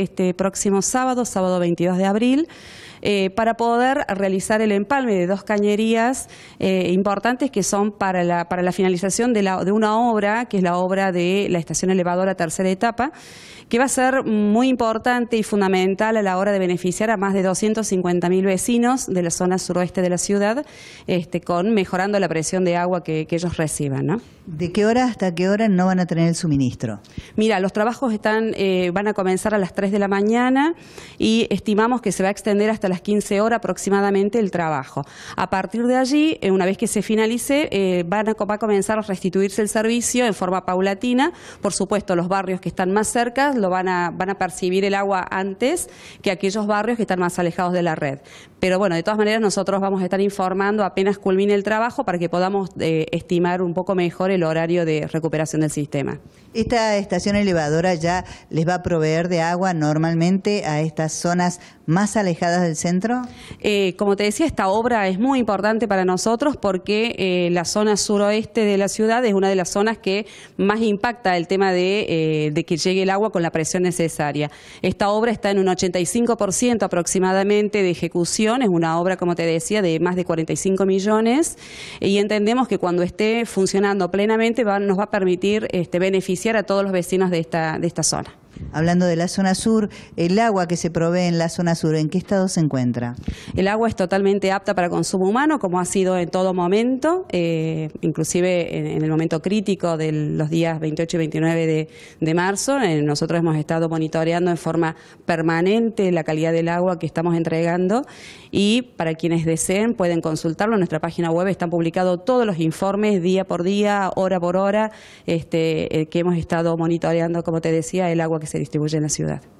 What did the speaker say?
este próximo sábado, sábado 22 de abril, eh, para poder realizar el empalme de dos cañerías eh, importantes que son para la, para la finalización de, la, de una obra, que es la obra de la estación elevadora tercera etapa, que va a ser muy importante y fundamental a la hora de beneficiar a más de 250.000 vecinos de la zona suroeste de la ciudad, este, con mejorando la presión de agua que, ellos reciban. ¿De qué hora hasta qué hora no van a tener el suministro? Mira, los trabajos están, eh, van a comenzar a las 3 de la mañana y estimamos que se va a extender hasta las 15 horas aproximadamente el trabajo. A partir de allí, eh, una vez que se finalice, eh, van va a comenzar a restituirse el servicio en forma paulatina. Por supuesto, los barrios que están más cerca lo van a, van a percibir el agua antes que aquellos barrios que están más alejados de la red. Pero bueno, de todas maneras nosotros vamos a estar informando apenas culmine el trabajo para que podamos eh, estimar un poco mejor el horario de recuperación del sistema. Esta estación elevadora ya les va a proveer de agua normalmente a estas zonas más alejadas del centro? Eh, como te decía, esta obra es muy importante para nosotros porque eh, la zona suroeste de la ciudad es una de las zonas que más impacta el tema de, eh, que llegue el agua con la presión necesaria. Esta obra está en un 85% aproximadamente de ejecución, es una obra, como te decía, de más de 45 millones y entendemos que cuando esté funcionando plenamente nos va a permitir este, beneficiar a todos los vecinos de esta, de esta zona. Hablando de la zona sur, el agua que se provee en la zona sur, ¿en qué estado se encuentra? El agua es totalmente apta para consumo humano, como ha sido en todo momento, eh, inclusive en, el momento crítico de los días 28 y 29 de, marzo. Eh, nosotros hemos estado monitoreando en forma permanente la calidad del agua que estamos entregando y para quienes deseen pueden consultarlo. En nuestra página web están publicados todos los informes día por día, hora por hora, este, eh, que hemos estado monitoreando, como te decía, el agua que se distribuye en la ciudad.